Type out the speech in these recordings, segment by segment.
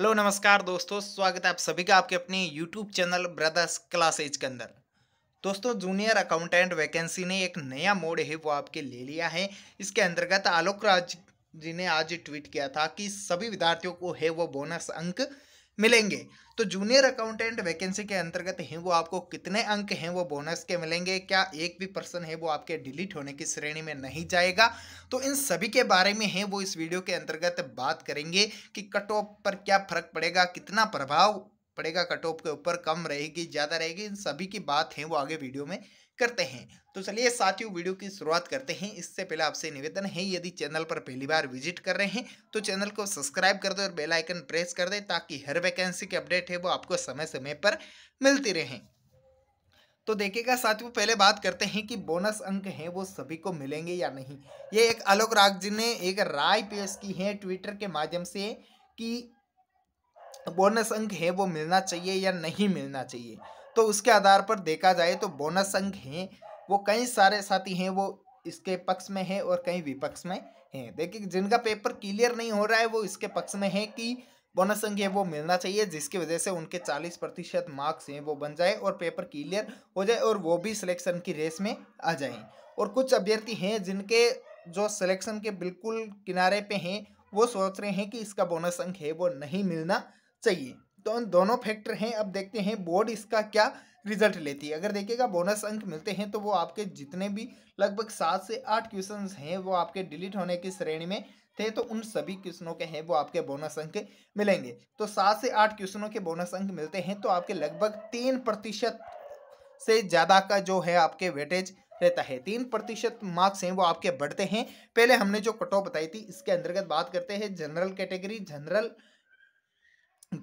hello नमस्कार दोस्तों स्वागत है आप सभी का आपके अपने YouTube channel brothers class edge के अंदर दोस्तों जूनियर अकाउंटेंट वैकेंसी ने एक नया मोड है वो आपके ले लिया है इसके अंतर्गत आलोक राज जी ने आज ट्वीट किया था कि सभी विद्यार्थियों को है वो बोनस अंक मिलेंगे तो जूनियर अकाउंटेंट वैकेंसी के अंतर्गत हैं वो आपको कितने अंक हैं वो बोनस के मिलेंगे क्या एक भी पर्सन है वो आपके डिलीट होने की श्रेणी में नहीं जाएगा तो इन सभी के बारे में है वो इस वीडियो के अंतर्गत बात करेंगे कि कट ऑफ पर क्या फर्क पड़ेगा कितना प्रभाव पड़ेगा कट ऑफ के ऊपर कम रहेगी ज़्यादा रहेगी इन सभी की बात है वो आगे वीडियो में करते हैं तो चलिए साथियों वीडियो की शुरुआत करते हैं इससे पहले आपसे निवेदन है यदि चैनल पर पहली बार विजिट कर रहे हैं तो चैनल को सब्सक्राइब कर दें और बेल आइकन प्रेस कर दें ताकि हर वैकेंसी की अपडेट है वो आपको समय समय पर मिलती रहें तो देखिएगा साथियों पहले बात करते हैं कि बोनस अंक हैं वो सभी को मिलेंगे या नहीं ये एक आलोक राग जी ने एक राय पेश की है ट्विटर के माध्यम से कि बोनस तो अंक है वो मिलना चाहिए या नहीं मिलना चाहिए तो उसके आधार पर देखा जाए तो बोनस अंक हैं वो कई सारे साथी हैं वो इसके पक्ष में हैं और कई विपक्ष में हैं देखिए जिनका पेपर क्लियर नहीं हो रहा है वो इसके पक्ष में है कि बोनस अंक है वो मिलना चाहिए जिसकी वजह से उनके 40 प्रतिशत मार्क्स हैं वो बन जाए और पेपर क्लियर हो जाए और वो भी सिलेक्शन की रेस में आ जाए और कुछ अभ्यर्थी हैं जिनके जो सिलेक्शन के बिल्कुल किनारे पे हैं वो सोच रहे हैं कि इसका बोनस अंक है वो नहीं मिलना चाहिए तो उन दोनों फैक्टर हैं अब देखते हैं बोर्ड इसका क्या रिजल्ट लेती है अगर देखिएगा बोनस अंक मिलते हैं तो वो आपके जितने भी लगभग सात से आठ क्वेश्चन हैं वो आपके डिलीट होने की श्रेणी में थे तो उन सभी क्वेश्चनों के हैं वो आपके बोनस अंक मिलेंगे तो सात से आठ क्वेश्चनों के बोनस अंक मिलते हैं तो आपके लगभग तीन प्रतिशत से ज़्यादा का जो है आपके वेटेज रहता है तीन प्रतिशत मार्क्स हैं वो आपके बढ़ते हैं पहले हमने जो कट ऑफ बताई थी इसके अंतर्गत बात करते हैं जनरल कैटेगरी जनरल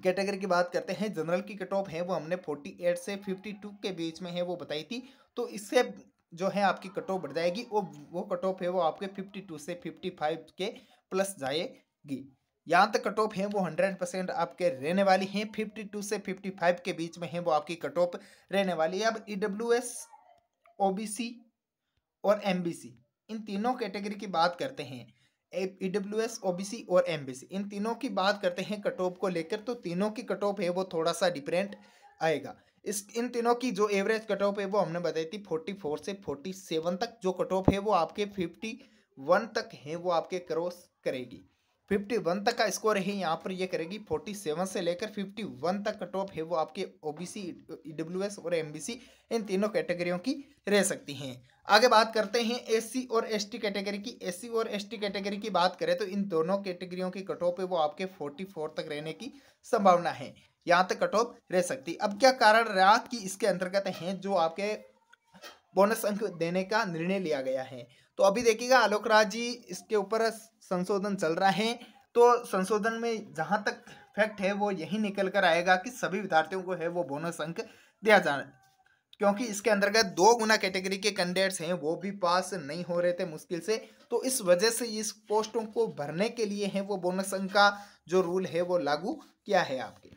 कैटेगरी की बात करते हैं जनरल की कट ऑफ है वो हमने 48 से 52 के बीच में है वो बताई थी तो इससे जो है आपकी कट ऑफ बढ़ जाएगी और वो कट ऑफ है वो आपके 52 से 55 के प्लस जाएगी यहाँ तक कट ऑफ है वो 100 परसेंट आपके रहने वाली हैं 52 से 55 के बीच में है वो आपकी कट ऑफ रहने वाली है अब E W S O B C और एम बी सी इन तीनों कैटेगरी की बात करते हैं E W S O B C और एम बी सी इन तीनों की बात करते हैं कट ऑफ को लेकर तो तीनों की कट ऑफ है वो थोड़ा सा डिफरेंट आएगा इस इन तीनों की जो एवरेज कट ऑफ है वो हमने बताई थी फोर्टी फोर से फोर्टी सेवन तक जो कट ऑफ है वो आपके फिफ्टी वन तक है वो आपके क्रॉस करेगी फिफ्टी वन तक का स्कोर है यहाँ पर ये करेगी फोर्टी सेवन से लेकर फिफ्टी वन तक का टॉप है वो आपके ओबीसी ईडब्ल्यूएस e और एमबीसी इन तीनों कैटेगरियों की रह सकती हैं आगे बात करते हैं एससी और एसटी कैटेगरी की एससी और एसटी कैटेगरी की बात करें तो इन दोनों कैटेगरियों की कट ऑफ है वो आपके फोर तक रहने की संभावना है यहाँ तक कट ऑफ रह सकती अब क्या कारण रहा कि इसके अंतर्गत हैं जो आपके बोनस अंक देने का निर्णय लिया गया है तो अभी देखिएगा आलोक राज जी इसके ऊपर संशोधन चल रहा है तो संशोधन में जहाँ तक फैक्ट है वो यही निकल कर आएगा कि सभी विद्यार्थियों को है वो बोनस अंक दिया जाए क्योंकि इसके अंतर्गत दो गुना कैटेगरी के कैंडिडेट्स हैं वो भी पास नहीं हो रहे थे मुश्किल से तो इस वजह से इस पोस्टों को भरने के लिए है वो बोनस अंक का जो रूल है वो लागू किया है आपके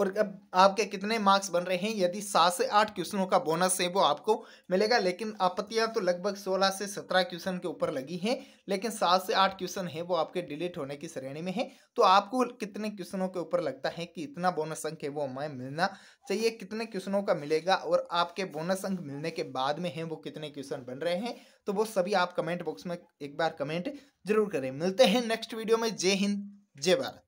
और अब आपके कितने मार्क्स बन रहे हैं यदि सात से आठ क्वेश्चनों का बोनस है वो आपको मिलेगा लेकिन आपत्तियां तो लगभग सोलह से सत्रह क्वेश्चन के ऊपर लगी हैं लेकिन सात से आठ क्वेश्चन है वो आपके डिलीट होने की श्रेणी में है तो आपको कितने क्वेश्चनों के ऊपर लगता है कि इतना बोनस अंक है वो हमें मिलना चाहिए कितने क्वेश्चनों का मिलेगा और आपके बोनस अंक मिलने के बाद में है वो कितने क्वेश्चन बन रहे हैं तो वो सभी आप कमेंट बॉक्स में एक बार कमेंट जरूर करें मिलते हैं नेक्स्ट वीडियो में जय हिंद जय भारत